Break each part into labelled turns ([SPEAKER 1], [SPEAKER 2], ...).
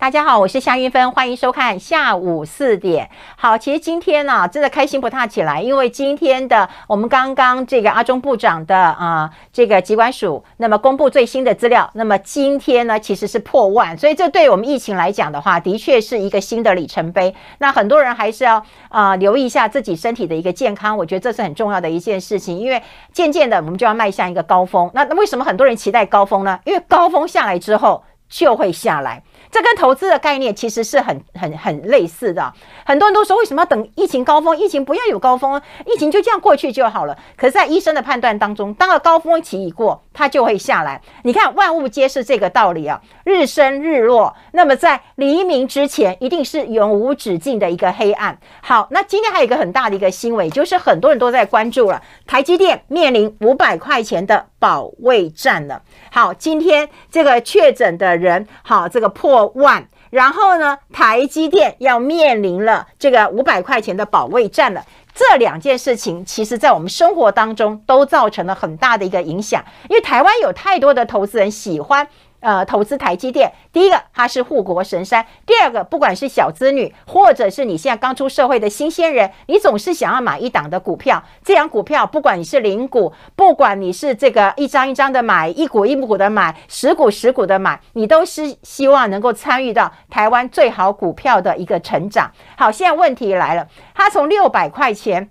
[SPEAKER 1] 大家好，我是夏云芬，欢迎收看下午四点。好，其实今天呢，真的开心不大起来，因为今天的我们刚刚这个阿中部长的啊这个机关署，那么公布最新的资料，那么今天呢其实是破万，所以这对我们疫情来讲的话，的确是一个新的里程碑。那很多人还是要啊留意一下自己身体的一个健康，我觉得这是很重要的一件事情，因为渐渐的我们就要迈向一个高峰。那那为什么很多人期待高峰呢？因为高峰下来之后就会下来。这跟投资的概念其实是很很很类似的。很多人都说，为什么要等疫情高峰？疫情不要有高峰，疫情就这样过去就好了。可是，在医生的判断当中，当了高峰期已过，它就会下来。你看，万物皆是这个道理啊，日升日落。那么，在黎明之前，一定是永无止境的一个黑暗。好，那今天还有一个很大的一个新闻，就是很多人都在关注了，台积电面临五百块钱的保卫战了。好，今天这个确诊的人，好，这个破。过万，然后呢？台积电要面临了这个五百块钱的保卫战了。这两件事情，其实在我们生活当中都造成了很大的一个影响，因为台湾有太多的投资人喜欢。呃，投资台积电，第一个它是护国神山，第二个，不管是小资女，或者是你现在刚出社会的新鲜人，你总是想要买一档的股票，这样股票，不管你是零股，不管你是这个一张一张的买，一股一股股的买，十股十股的买，你都是希望能够参与到台湾最好股票的一个成长。好，现在问题来了，它从六百块钱。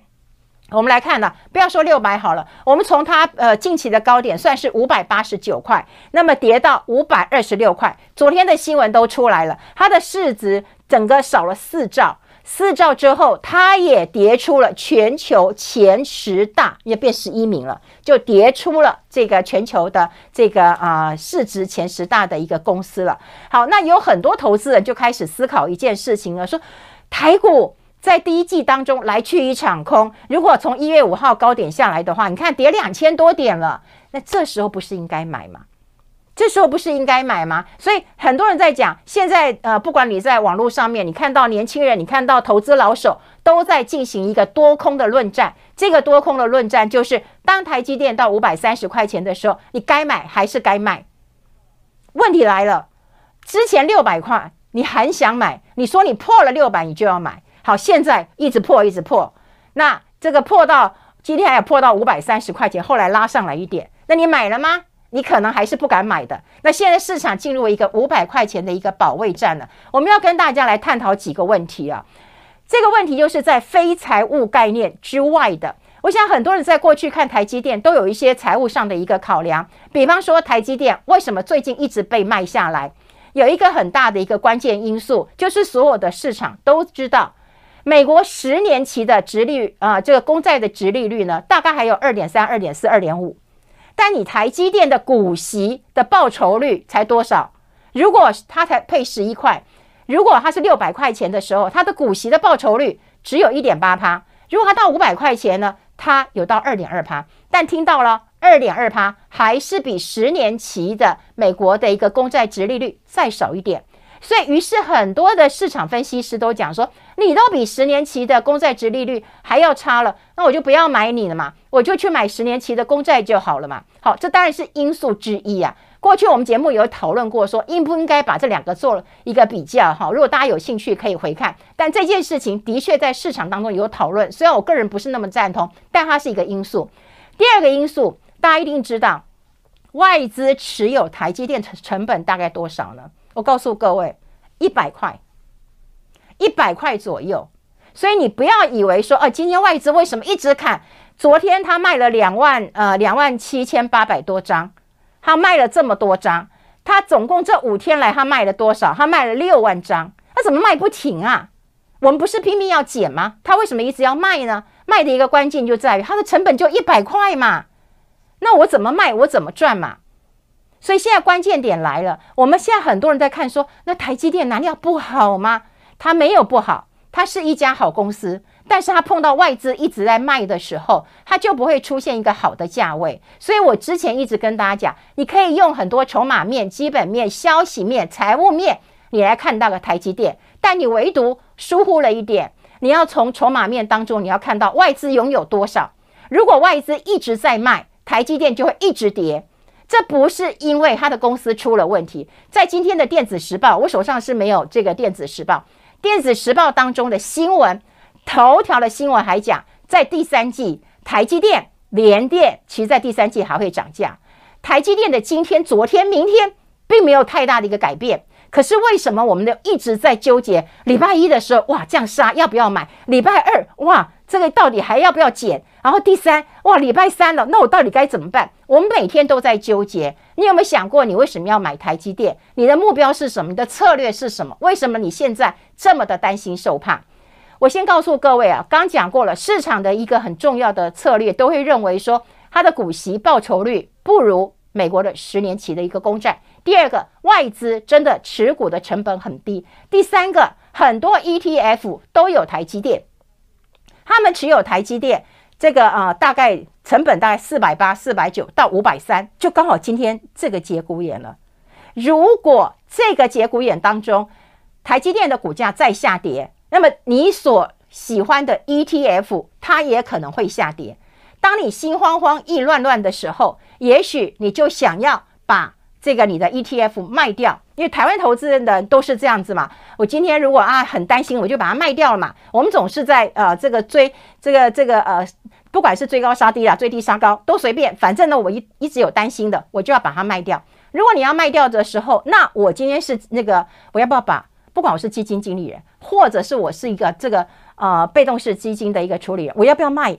[SPEAKER 1] 我们来看呢，不要说六百好了，我们从它呃近期的高点算是五百八十九块，那么跌到五百二十六块。昨天的新闻都出来了，它的市值整个少了四兆，四兆之后它也跌出了全球前十大，也变十一名了，就跌出了这个全球的这个啊市值前十大的一个公司了。好，那有很多投资人就开始思考一件事情了，说台股。在第一季当中来去一场空。如果从一月五号高点下来的话，你看跌两千多点了。那这时候不是应该买吗？这时候不是应该买吗？所以很多人在讲，现在呃，不管你在网络上面，你看到年轻人，你看到投资老手，都在进行一个多空的论战。这个多空的论战就是，当台积电到五百三十块钱的时候，你该买还是该卖？问题来了，之前六百块你很想买？你说你破了六百，你就要买。好，现在一直破，一直破。那这个破到今天还有破到五百三十块钱，后来拉上来一点。那你买了吗？你可能还是不敢买的。那现在市场进入一个五百块钱的一个保卫战了。我们要跟大家来探讨几个问题啊。这个问题就是在非财务概念之外的。我想很多人在过去看台积电都有一些财务上的一个考量，比方说台积电为什么最近一直被卖下来，有一个很大的一个关键因素就是所有的市场都知道。美国十年期的殖利啊，这个公债的殖利率呢，大概还有二点三、二点四、二点五。但你台积电的股息的报酬率才多少？如果它才配十一块，如果它是六百块钱的时候，它的股息的报酬率只有一点八趴；如果它到五百块钱呢，它有到二点二趴。但听到了二点二趴，还是比十年期的美国的一个公债殖利率再少一点。所以，于是很多的市场分析师都讲说，你都比十年期的公债值利率还要差了，那我就不要买你了嘛，我就去买十年期的公债就好了嘛。好，这当然是因素之一啊。过去我们节目有讨论过，说应不应该把这两个做一个比较。哈，如果大家有兴趣可以回看。但这件事情的确在市场当中有讨论，虽然我个人不是那么赞同，但它是一个因素。第二个因素，大家一定知道，外资持有台积电成成本大概多少呢？我告诉各位，一百块，一百块左右。所以你不要以为说，哦，今天外资为什么一直砍？昨天他卖了两万，呃，两万七千八百多张，他卖了这么多张。他总共这五天来，他卖了多少？他卖了六万张。他怎么卖不停啊？我们不是拼命要减吗？他为什么一直要卖呢？卖的一个关键就在于，他的成本就一百块嘛。那我怎么卖？我怎么赚嘛？所以现在关键点来了，我们现在很多人在看说，那台积电难道不好吗？它没有不好，它是一家好公司。但是它碰到外资一直在卖的时候，它就不会出现一个好的价位。所以我之前一直跟大家讲，你可以用很多筹码面、基本面、消息面、财务面，你来看那个台积电。但你唯独疏忽了一点，你要从筹码面当中，你要看到外资拥有多少。如果外资一直在卖，台积电就会一直跌。这不是因为他的公司出了问题。在今天的电子时报，我手上是没有这个电子时报。电子时报当中的新闻头条的新闻还讲，在第三季台积电、联电，其实在第三季还会涨价。台积电的今天、昨天、明天，并没有太大的一个改变。可是为什么我们的一直在纠结？礼拜一的时候，哇，降杀要不要买？礼拜二，哇。这个到底还要不要减？然后第三，哇，礼拜三了，那我到底该怎么办？我们每天都在纠结。你有没有想过，你为什么要买台积电？你的目标是什么？你的策略是什么？为什么你现在这么的担心受怕？我先告诉各位啊，刚讲过了，市场的一个很重要的策略都会认为说，它的股息报酬率不如美国的十年期的一个公债。第二个，外资真的持股的成本很低。第三个，很多 ETF 都有台积电。他们持有台积电这个啊，大概成本大概四百八、四百九到五百三，就刚好今天这个节骨眼了。如果这个节骨眼当中，台积电的股价再下跌，那么你所喜欢的 ETF 它也可能会下跌。当你心慌慌、意乱乱的时候，也许你就想要把这个你的 ETF 卖掉。因为台湾投资人的都是这样子嘛，我今天如果啊很担心，我就把它卖掉了嘛。我们总是在呃这个追这个这个呃，不管是追高杀低啦，最低杀高都随便，反正呢我一一直有担心的，我就要把它卖掉。如果你要卖掉的时候，那我今天是那个我要不要把不管我是基金经理人，或者是我是一个这个呃被动式基金的一个处理人，我要不要卖？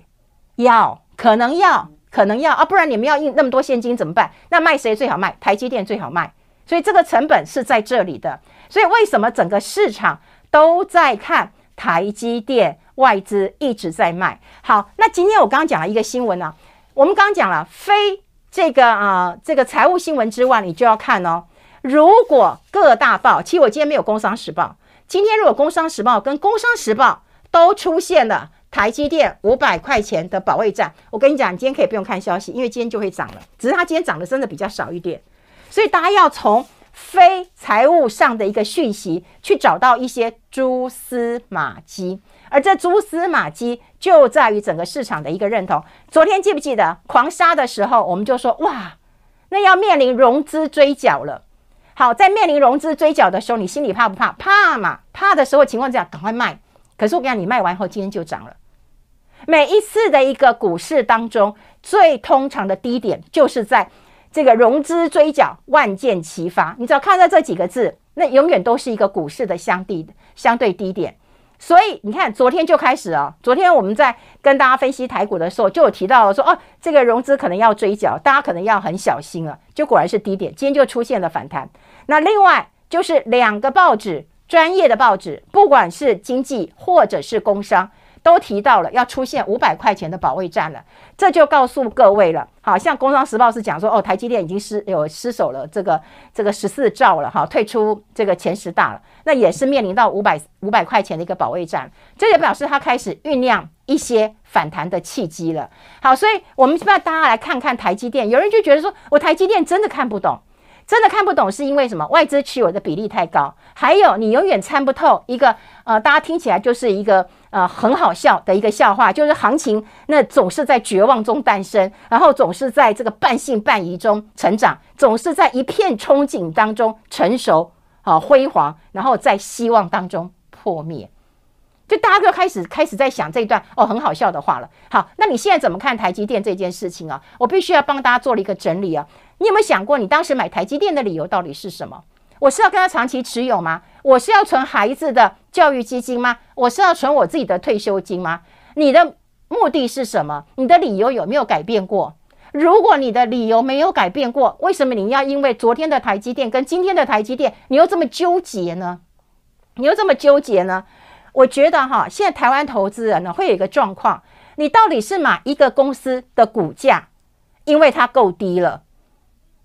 [SPEAKER 1] 要，可能要，可能要啊，不然你们要印那么多现金怎么办？那卖谁最好卖？台积电最好卖。所以这个成本是在这里的，所以为什么整个市场都在看台积电？外资一直在卖。好，那今天我刚刚讲了一个新闻呢，我们刚刚讲了非这个啊这个财务新闻之外，你就要看哦。如果各大报，其实我今天没有工商时报，今天如果工商时报跟工商时报都出现了台积电五百块钱的保卫战，我跟你讲，你今天可以不用看消息，因为今天就会涨了。只是它今天涨的真的比较少一点。所以大家要从非财务上的一个讯息去找到一些蛛丝马迹，而这蛛丝马迹就在于整个市场的一个认同。昨天记不记得狂杀的时候，我们就说哇，那要面临融资追缴了。好，在面临融资追缴的时候，你心里怕不怕？怕嘛？怕的时候情况下赶快卖。可是我跟你讲，你卖完后，今天就涨了。每一次的一个股市当中，最通常的低点就是在。这个融资追缴，万箭齐发。你只要看到这几个字，那永远都是一个股市的相低相对低点。所以你看，昨天就开始哦，昨天我们在跟大家分析台股的时候，就有提到了说，哦，这个融资可能要追缴，大家可能要很小心了。就果然是低点，今天就出现了反弹。那另外就是两个报纸，专业的报纸，不管是经济或者是工商。都提到了要出现五百块钱的保卫战了，这就告诉各位了。好像《工商时报》是讲说，哦，台积电已经失有失守了这个这个十四兆了，哈，退出这个前十大了，那也是面临到五百五百块钱的一个保卫战，这也表示它开始酝酿一些反弹的契机了。好，所以我们现在大家来看看台积电，有人就觉得说我台积电真的看不懂，真的看不懂是因为什么？外资持有的比例太高，还有你永远参不透一个呃，大家听起来就是一个。啊，很好笑的一个笑话，就是行情那总是在绝望中诞生，然后总是在这个半信半疑中成长，总是在一片憧憬当中成熟，好辉煌，然后在希望当中破灭。就大家就开始开始在想这段哦，很好笑的话了。好，那你现在怎么看台积电这件事情啊？我必须要帮大家做了一个整理啊。你有没有想过，你当时买台积电的理由到底是什么？我是要跟他长期持有吗？我是要存孩子的教育基金吗？我是要存我自己的退休金吗？你的目的是什么？你的理由有没有改变过？如果你的理由没有改变过，为什么你要因为昨天的台积电跟今天的台积电，你又这么纠结呢？你又这么纠结呢？我觉得哈，现在台湾投资人呢，会有一个状况：你到底是买一个公司的股价，因为它够低了，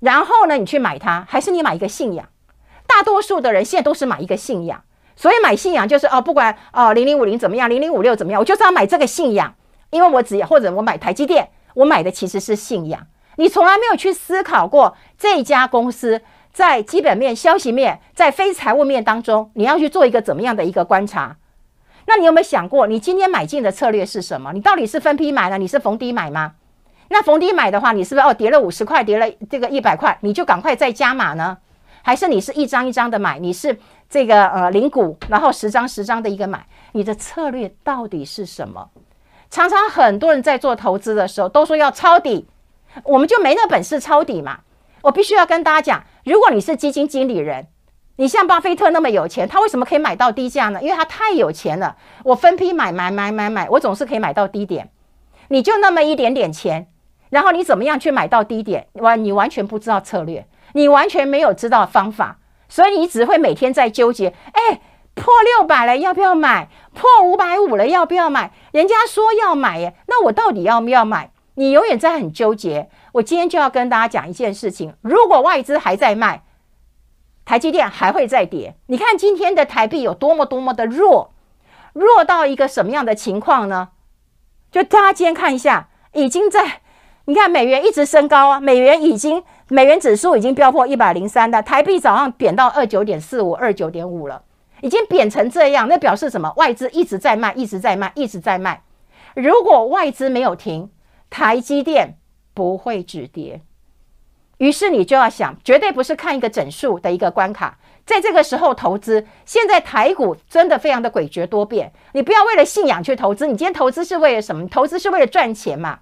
[SPEAKER 1] 然后呢，你去买它，还是你买一个信仰？大多数的人现在都是买一个信仰，所以买信仰就是哦，不管哦零零五零怎么样，零零五六怎么样，我就是要买这个信仰，因为我只要或者我买台积电，我买的其实是信仰。你从来没有去思考过这家公司在基本面、消息面、在非财务面当中，你要去做一个怎么样的一个观察？那你有没有想过，你今天买进的策略是什么？你到底是分批买呢？你是逢低买吗？那逢低买的话，你是不是哦跌了五十块，跌了这个一百块，你就赶快再加码呢？还是你是一张一张的买，你是这个呃零股，然后十张十张的一个买，你的策略到底是什么？常常很多人在做投资的时候都说要抄底，我们就没那本事抄底嘛。我必须要跟大家讲，如果你是基金经理人，你像巴菲特那么有钱，他为什么可以买到低价呢？因为他太有钱了，我分批买买买买买，我总是可以买到低点。你就那么一点点钱，然后你怎么样去买到低点？完，你完全不知道策略。你完全没有知道方法，所以你只会每天在纠结。哎，破六百了，要不要买？破五百五了，要不要买？人家说要买耶，那我到底要不要买？你永远在很纠结。我今天就要跟大家讲一件事情：如果外资还在卖，台积电还会再跌。你看今天的台币有多么多么的弱，弱到一个什么样的情况呢？就大家今天看一下，已经在你看美元一直升高啊，美元已经。美元指数已经飙破一百零三的，台币早上贬到二九点四五、二九点五了，已经贬成这样，那表示什么？外资一直在卖，一直在卖，一直在卖。如果外资没有停，台积电不会止跌。于是你就要想，绝对不是看一个整数的一个关卡，在这个时候投资。现在台股真的非常的诡谲多变，你不要为了信仰去投资。你今天投资是为了什么？投资是为了赚钱嘛？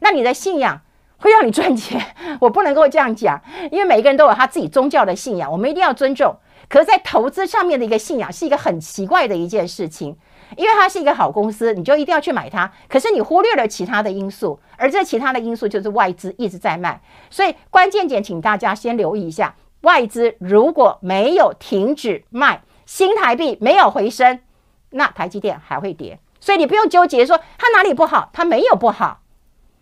[SPEAKER 1] 那你的信仰？会让你赚钱，我不能够这样讲，因为每一个人都有他自己宗教的信仰，我们一定要尊重。可是，在投资上面的一个信仰，是一个很奇怪的一件事情，因为它是一个好公司，你就一定要去买它。可是，你忽略了其他的因素，而这其他的因素就是外资一直在卖。所以，关键点请大家先留意一下：外资如果没有停止卖新台币，没有回升，那台积电还会跌。所以，你不用纠结说它哪里不好，它没有不好。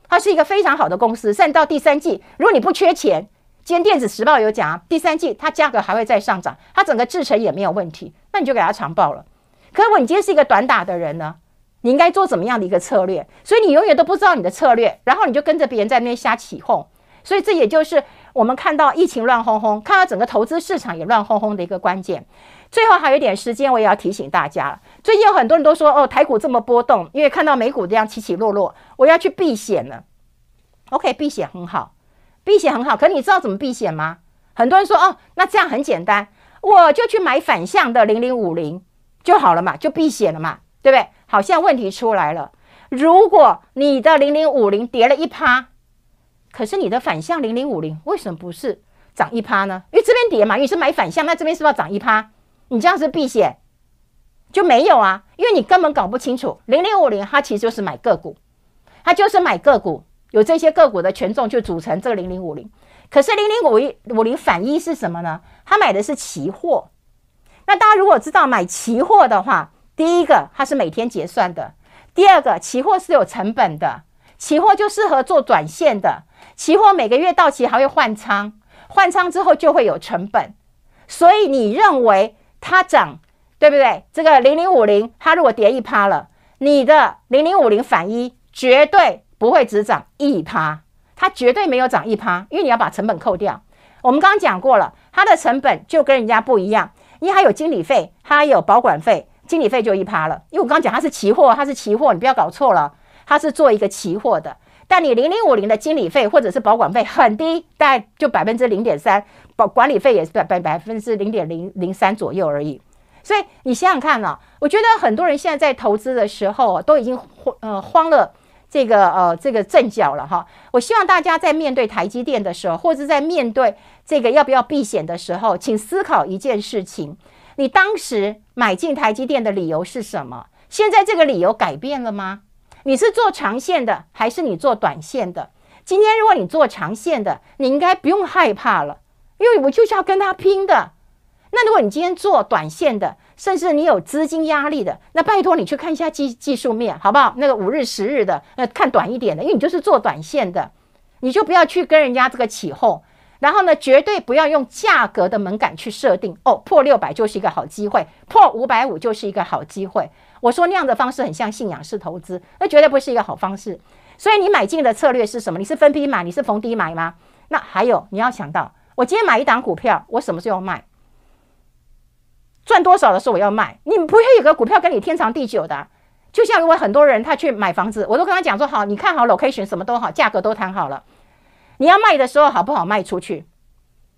[SPEAKER 1] 它是一个非常好的公司，甚至到第三季，如果你不缺钱，今天电子时报有讲啊，第三季它价格还会再上涨，它整个制成也没有问题，那你就给它长报了。可是，如果你今天是一个短打的人呢，你应该做怎么样的一个策略？所以，你永远都不知道你的策略，然后你就跟着别人在那瞎起哄。所以，这也就是我们看到疫情乱哄哄，看到整个投资市场也乱哄哄的一个关键。最后还有一点时间，我也要提醒大家。最近有很多人都说：“哦，台股这么波动，因为看到美股这样起起落落，我要去避险了。” OK，避险很好，避险很好。可你知道怎么避险吗？很多人说：“哦，那这样很简单，我就去买反向的零零五零就好了嘛，就避险了嘛，对不对？”好像问题出来了。如果你的零零五零跌了一趴，可是你的反向零零五零为什么不是涨一趴呢？因为这边跌嘛，因为是买反向，那这边是不是要涨一趴？你这样是避险就没有啊？因为你根本搞不清楚，零零五零它其实就是买个股，它就是买个股，有这些个股的权重就组成这个零零五零。可是零零五一五零反一是什么呢？它买的是期货。那大家如果知道买期货的话，第一个它是每天结算的，第二个期货是有成本的，期货就适合做短线的。期货每个月到期还会换仓，换仓之后就会有成本，所以你认为。它涨，对不对？这个零零五零，它如果跌一趴了，你的零零五零反一，绝对不会只涨一趴，它绝对没有涨一趴，因为你要把成本扣掉。我们刚刚讲过了，它的成本就跟人家不一样，因为它有经理费，它有保管费，经理费就一趴了。因为我刚刚讲它是期货，它是期货，你不要搞错了，它是做一个期货的。但你零零五零的经理费或者是保管费很低，大概就百分之零点三，保管理费也是百百百分之零点零零三左右而已。所以你想想看呢？我觉得很多人现在在投资的时候都已经慌呃慌了这个呃这个阵脚了哈。我希望大家在面对台积电的时候，或者在面对这个要不要避险的时候，请思考一件事情：你当时买进台积电的理由是什么？现在这个理由改变了吗？你是做长线的，还是你做短线的？今天如果你做长线的，你应该不用害怕了，因为我就是要跟他拼的。那如果你今天做短线的，甚至你有资金压力的，那拜托你去看一下技技术面，好不好？那个五日、十日的，那看短一点的，因为你就是做短线的，你就不要去跟人家这个起哄。然后呢，绝对不要用价格的门槛去设定哦，破六百就是一个好机会，破五百五就是一个好机会。我说那样的方式很像信仰式投资，那绝对不是一个好方式。所以你买进的策略是什么？你是分批买，你是逢低买吗？那还有你要想到，我今天买一档股票，我什么时候卖？赚多少的时候我要卖？你不会有个股票跟你天长地久的？就像果很多人他去买房子，我都跟他讲说，好，你看好 location，什么都好，价格都谈好了。你要卖的时候好不好卖出去？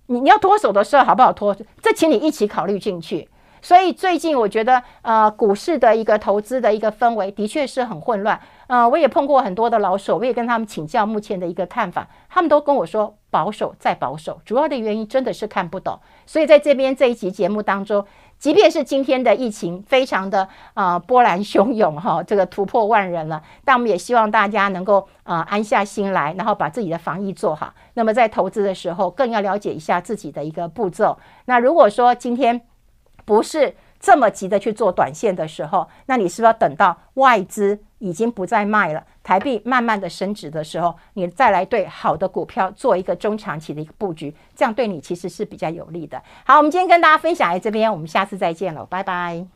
[SPEAKER 1] 你你要脱手的时候好不好脱？这请你一起考虑进去。所以最近我觉得，呃，股市的一个投资的一个氛围的确是很混乱。呃，我也碰过很多的老手，我也跟他们请教目前的一个看法，他们都跟我说保守再保守。主要的原因真的是看不懂。所以在这边这一集节目当中。即便是今天的疫情非常的啊波澜汹涌哈，这个突破万人了，但我们也希望大家能够啊安下心来，然后把自己的防疫做好。那么在投资的时候，更要了解一下自己的一个步骤。那如果说今天不是。这么急的去做短线的时候，那你是不是要等到外资已经不再卖了，台币慢慢的升值的时候，你再来对好的股票做一个中长期的一个布局，这样对你其实是比较有利的。好，我们今天跟大家分享在这边，我们下次再见了，拜拜。